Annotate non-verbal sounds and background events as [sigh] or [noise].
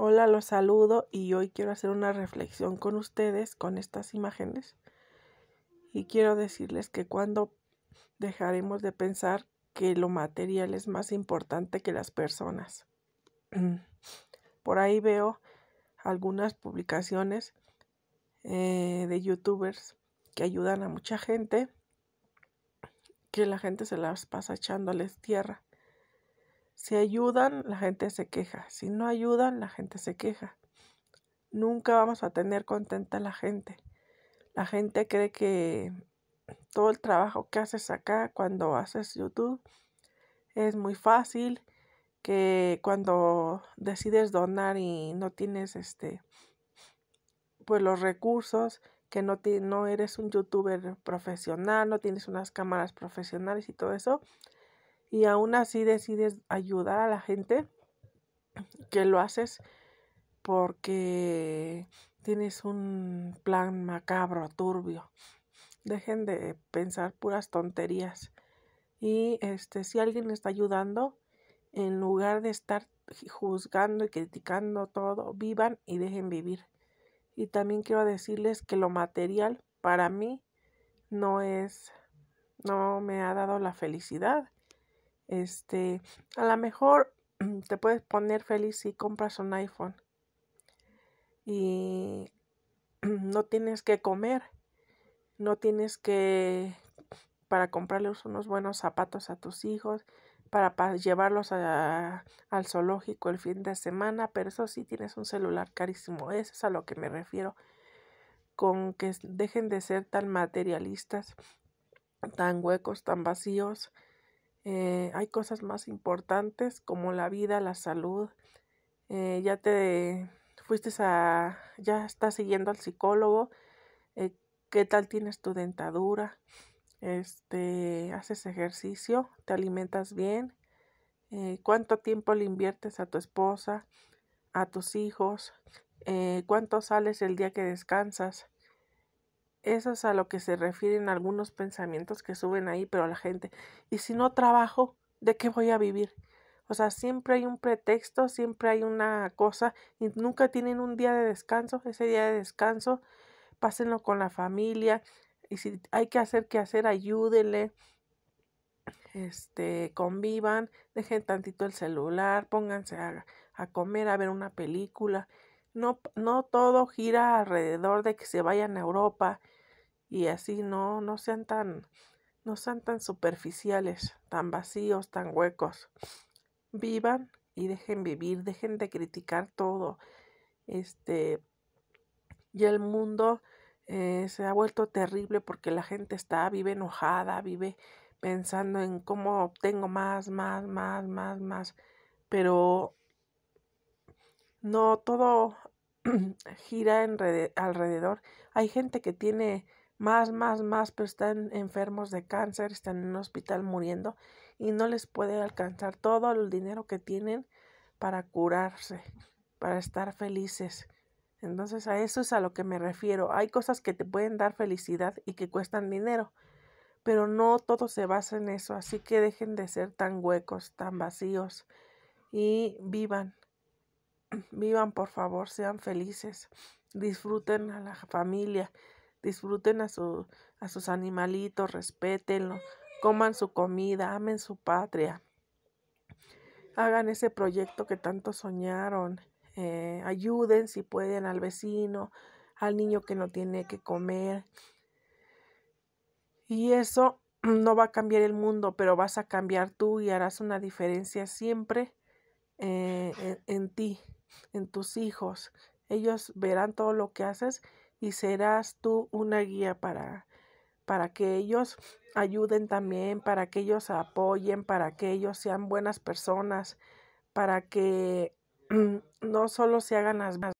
Hola, los saludo y hoy quiero hacer una reflexión con ustedes con estas imágenes. Y quiero decirles que cuando dejaremos de pensar que lo material es más importante que las personas. [clears throat] Por ahí veo algunas publicaciones eh, de youtubers que ayudan a mucha gente, que la gente se las pasa echándoles tierra. Si ayudan, la gente se queja. Si no ayudan, la gente se queja. Nunca vamos a tener contenta a la gente. La gente cree que todo el trabajo que haces acá cuando haces YouTube es muy fácil, que cuando decides donar y no tienes este pues los recursos, que no, no eres un youtuber profesional, no tienes unas cámaras profesionales y todo eso, y aún así decides ayudar a la gente, que lo haces porque tienes un plan macabro, turbio. Dejen de pensar puras tonterías. Y este, si alguien está ayudando, en lugar de estar juzgando y criticando todo, vivan y dejen vivir. Y también quiero decirles que lo material para mí no es, no me ha dado la felicidad. Este, a lo mejor [clears throat] te puedes poner feliz si compras un iPhone y [clears throat] no tienes que comer, no tienes que para comprarles unos buenos zapatos a tus hijos, para, llevarlos al zoológico el fin de semana, pero eso sí tienes un celular carísimo, eso es a lo que me refiero, con que dejen de ser tan materialistas, tan huecos, tan vacíos, eh, hay cosas más importantes como la vida, la salud. Eh, ya te fuiste a, ya estás siguiendo al psicólogo. Eh, ¿Qué tal tienes tu dentadura? Este, haces ejercicio, te alimentas bien. ¿Cuánto tiempo le inviertes a tu esposa, a tus hijos? ¿Cuánto sales el día que descansas? Eso es a lo que se refieren algunos pensamientos que suben ahí, pero la gente, ¿y si no trabajo, de qué voy a vivir? O sea, siempre hay un pretexto, siempre hay una cosa y nunca tienen un día de descanso. Ese día de descanso, pásenlo con la familia y si hay que hacer que hacer, ayúdenle. Este, convivan, dejen tantito el celular, pónganse a, a comer, a ver una película. No, no todo gira alrededor de que se vayan a Europa y así no, no sean tan, no sean tan superficiales, tan vacíos, tan huecos. Vivan y dejen vivir, dejen de criticar todo. Este, y el mundo eh, se ha vuelto terrible porque la gente está, vive enojada, vive pensando en cómo obtengo más, más, más, más, más. Pero no todo [clears throat] gira en alrededor. Hay gente que tiene más, más, más, pero están enfermos de cáncer, están en un hospital muriendo y no les puede alcanzar todo el dinero que tienen para curarse, para estar felices. Entonces a eso es a lo que me refiero. Hay cosas que te pueden dar felicidad y que cuestan dinero, pero no todo se basa en eso, así que dejen de ser tan huecos, tan vacíos y vivan Vivan, por favor, sean felices. Disfruten a la familia, disfruten a, su, a sus animalitos, respétenlos, coman su comida, amen su patria. Hagan ese proyecto que tanto soñaron. Eh, ayuden si pueden al vecino, al niño que no tiene que comer. Y eso [clears throat] no va a cambiar el mundo, pero vas a cambiar tú y harás una diferencia siempre eh, en ti en tus hijos. Ellos verán todo lo que haces y serás tú una guía para, para que ellos ayuden también, para que ellos apoyen, para que ellos sean buenas personas, para que [clears throat] no solo se hagan las